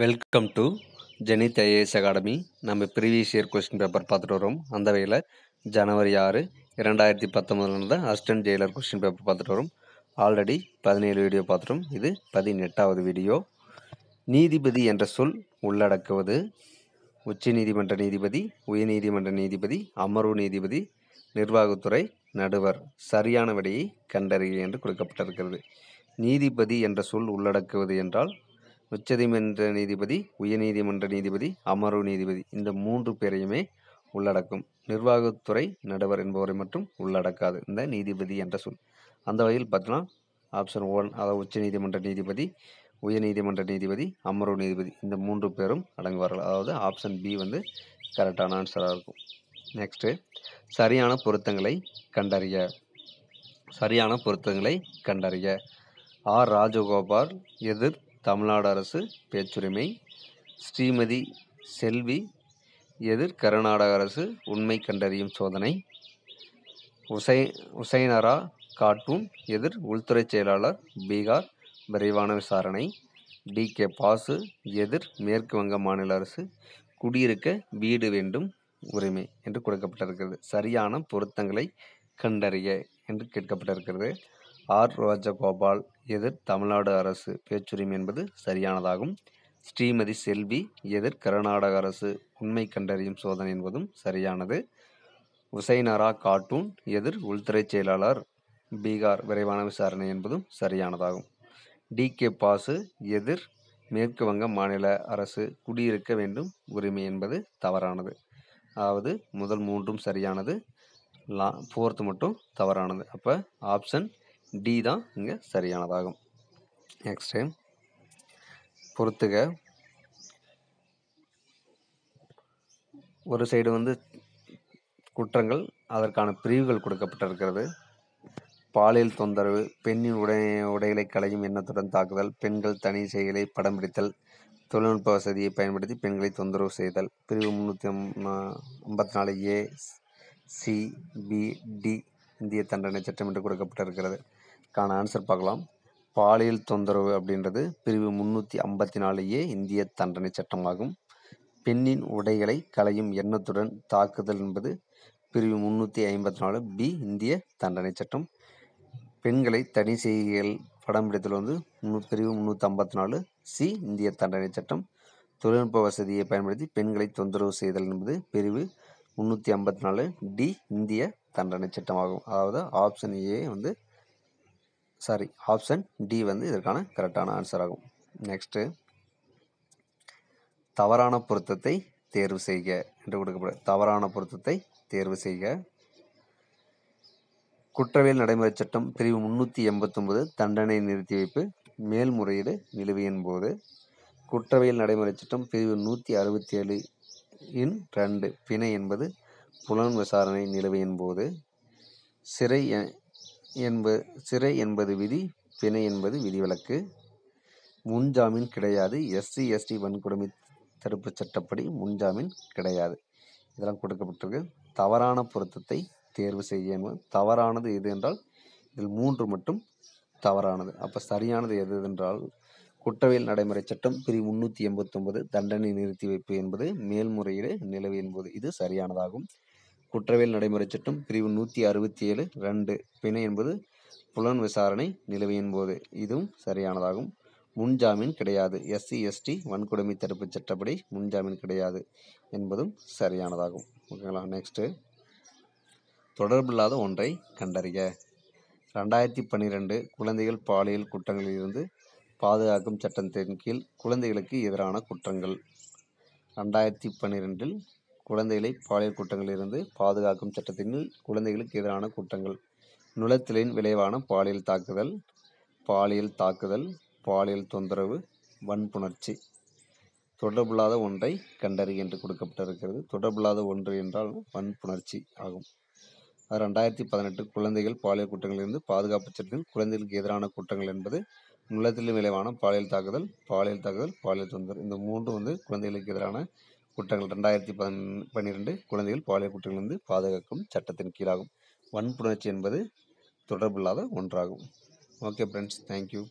welcome to Zenith IAS academy நம்ம previous year question paper பார்த்துட்டு வரோம் அந்த வகையில் ஜனவரி ஆறு இரண்டாயிரத்தி பத்தொம்பதுல இருந்து அஸ்டன்ட் ஜெயிலர் கொஸ்டின் பேப்பர் பார்த்துட்டு வரோம் ஆல்ரெடி பதினேழு வீடியோ பார்த்துட்டோம் இது பதினெட்டாவது வீடியோ நீதிபதி என்ற சொல் உள்ளடக்குவது உச்ச நீதிமன்ற நீதிபதி உயர்நீதிமன்ற நீதிபதி அமர்வு நீதிபதி நிர்வாகத்துறை நடுவர் சரியான விடையை கண்டறிய என்று கொடுக்கப்பட்டிருக்கிறது நீதிபதி என்ற சொல் உள்ளடக்குவது என்றால் உச்சநீதிமன்ற நீதிபதி உயர்நீதிமன்ற நீதிபதி அமர்வு நீதிபதி இந்த மூன்று பேரையுமே உள்ளடக்கும் நிர்வாகத்துறை நடுவர் என்பவரை மட்டும் உள்ளடக்காது இந்த நீதிபதி என்ற சொல் அந்த வகையில் பார்த்தோன்னா ஆப்ஷன் ஒன் அதாவது உச்சநீதிமன்ற நீதிபதி உயர்நீதிமன்ற நீதிபதி அமர்வு நீதிபதி இந்த மூன்று பேரும் அடங்குவார்கள் அதாவது ஆப்ஷன் பி வந்து கரெக்டான ஆன்சராக இருக்கும் நெக்ஸ்ட்டு சரியான பொருத்தங்களை கண்டறிய சரியான பொருத்தங்களை கண்டறிய ஆர் ராஜகோபால் எதிர் தமிழ்நாடு அரசு பேச்சுரிமை ஸ்ரீமதி செல்வி எதிர் கர்நாடக அரசு உண்மை கண்டறியும் சோதனை உசை உசைனரா காட்டூன் எதிர் உள்துறை செயலாளர் பீகார் விரைவான விசாரணை டி கே பாசு எதிர் மேற்கு வங்க மாநில அரசு குடியிருக்க வீடு வேண்டும் உரிமை என்று கொடுக்கப்பட்டிருக்கிறது சரியான பொருத்தங்களை கண்டறிய என்று கேட்கப்பட்டிருக்கிறது ஆர் ராஜகோபால் எதிர் தமிழ்நாடு அரசு பேச்சுரிமை என்பது சரியானதாகும் ஸ்ரீமதி செல்வி எதிர் கர்நாடக அரசு உண்மை கண்டறியும் சோதனை என்பதும் சரியானது உசைனரா கார்ட்டூன் எதிர் உள்துறை செயலாளர் பீகார் விரைவான விசாரணை என்பதும் சரியானதாகும் டி கே பாசு எதிர் மேற்கு வங்க மாநில அரசு குடியிருக்க வேண்டும் உரிமை என்பது தவறானது அதாவது முதல் மூன்றும் சரியானது லா ஃபோர்த்து மட்டும் தவறானது அப்போ ஆப்ஷன் டி தான் இங்கே சரியானதாகும் நெக்ஸ்ட்டு பொறுத்துக ஒரு சைடு வந்து குற்றங்கள் அதற்கான பிரிவுகள் கொடுக்கப்பட்டிருக்கிறது பாலியல் தொந்தரவு பெண்ணின் உடை உடைகளை களையும் எண்ணத்துடன் தாக்குதல் பெண்கள் தனி செயலை படம் பிடித்தல் தொழில்நுட்ப வசதியை பயன்படுத்தி பெண்களை தொந்தரவு செய்தல் பிரிவு முந்நூற்றி ஐம்பத்தி நாலு ஏ சி பி டி இந்திய தண்டனை சட்டம் என்று கொடுக்கப்பட்டிருக்கிறது கான ஆன்சர் பார்க்கலாம் பாலியல் தொந்தரவு அப்படின்றது பிரிவு முந்நூற்றி ஐம்பத்தி நாலு ஏ இந்திய தண்டனை சட்டமாகும் பெண்ணின் உடைகளை களையும் எண்ணத்துடன் தாக்குதல் என்பது பிரிவு முந்நூற்றி ஐம்பத்தி நாலு பி இந்திய தண்டனை சட்டம் பெண்களை தனி செய்திகள் படம் பிடித்தல் வந்து பிரிவு முந்நூற்றி ஐம்பத்தி நாலு சி இந்திய தண்டனை சட்டம் தொழில்நுட்ப வசதியை பயன்படுத்தி பெண்களை தொந்தரவு செய்தல் என்பது பிரிவு முந்நூற்றி ஐம்பத்தி நாலு டி இந்திய தண்டனை சட்டமாகும் அதாவது ஆப்ஷன் ஏ வந்து சாரி ஆப்ஷன் டி வந்து இதற்கான கரெக்டான ஆன்சர் ஆகும் நெக்ஸ்ட்டு தவறான பொருத்தத்தை தேர்வு செய்க என்று கொடுக்கப்படும் தவறான பொருத்தத்தை தேர்வு செய்க குற்றவியல் நடைமுறை சட்டம் பிரிவு முன்னூற்றி எண்பத்தொம்பது தண்டனை நிறுத்தி வைப்பு மேல்முறையீடு நிலுவையின் போது குற்றவியல் நடைமுறை சட்டம் பிரிவு நூற்றி அறுபத்தி ஏழு இன் ரெண்டு பிணை என்பது புலன் விசாரணை நிலுவையின் போது சிறை என்பது சிறை என்பது விதி பிணை என்பது விதிவிலக்கு முன்ஜாமீன் கிடையாது எஸ்சி எஸ்டி வன்கொடுமை தடுப்புச் சட்டப்படி முன்ஜாமீன் கிடையாது இதெல்லாம் கொடுக்கப்பட்டிருக்கு தவறான பொருத்தத்தை தேர்வு செய்ய தவறானது எது என்றால் இதில் மூன்று மட்டும் தவறானது அப்போ சரியானது எது என்றால் குற்றவியல் நடைமுறை சட்டம் பிரிவு முன்னூற்றி எண்பத்தொன்பது தண்டனை நிறுத்தி வைப்பு என்பது மேல்முறையீடு நிலவு என்பது இது சரியானதாகும் குற்றவியல் நடைமுறை சட்டம் பிரிவு நூற்றி அறுபத்தி ஏழு ரெண்டு பிணை என்பது புலன் விசாரணை நிலுவையின் போது இதுவும் சரியானதாகும் முன்ஜாமீன் கிடையாது எஸ்சி எஸ்டி வன்கொடுமை தடுப்பு சட்டப்படி முன்ஜாமீன் கிடையாது என்பதும் சரியானதாகும் ஓகேங்களா நெக்ஸ்ட்டு தொடர்பில்லாத ஒன்றை கண்டறிய ரெண்டாயிரத்தி பன்னிரெண்டு குழந்தைகள் பாலியல் குற்றங்களிலிருந்து பாதுகாக்கும் சட்டத்தின் கீழ் குழந்தைகளுக்கு எதிரான குற்றங்கள் ரெண்டாயிரத்தி பன்னிரெண்டில் குழந்தைகளை பாலியல் குற்றங்களிலிருந்து பாதுகாக்கும் சட்டத்தின் குழந்தைகளுக்கு எதிரான குற்றங்கள் நுழத்திலின் விளைவான பாலியல் தாக்குதல் பாலியல் தாக்குதல் பாலியல் தொந்தரவு வன்புணர்ச்சி தொடர்பில்லாத ஒன்றை கண்டறி என்று கொடுக்கப்பட்டிருக்கிறது தொடர்பில்லாத ஒன்று என்றால் வன்புணர்ச்சி ஆகும் ரெண்டாயிரத்தி பதினெட்டு குழந்தைகள் பாலியல் குற்றங்களிலிருந்து பாதுகாப்பு சட்டத்தின் குழந்தைகளுக்கு எதிரான குற்றங்கள் என்பது நிலத்திலும் விளைவான பாலியல் தாக்குதல் பாலியல் தாக்குதல் பாலியல் தொந்தரவு இந்த மூன்று வந்து குழந்தைகளுக்கு எதிரான குற்றங்கள் ரெண்டாயிரத்தி பன் பன்னிரெண்டு குழந்தைகள் பாலியல் குற்றங்களிலிருந்து பாதுகாக்கும் சட்டத்தின் கீழாகும் வன்புணர்ச்சி என்பது தொடர்பில்லாத ஒன்றாகும் ஓகே ஃப்ரெண்ட்ஸ் தேங்க்யூ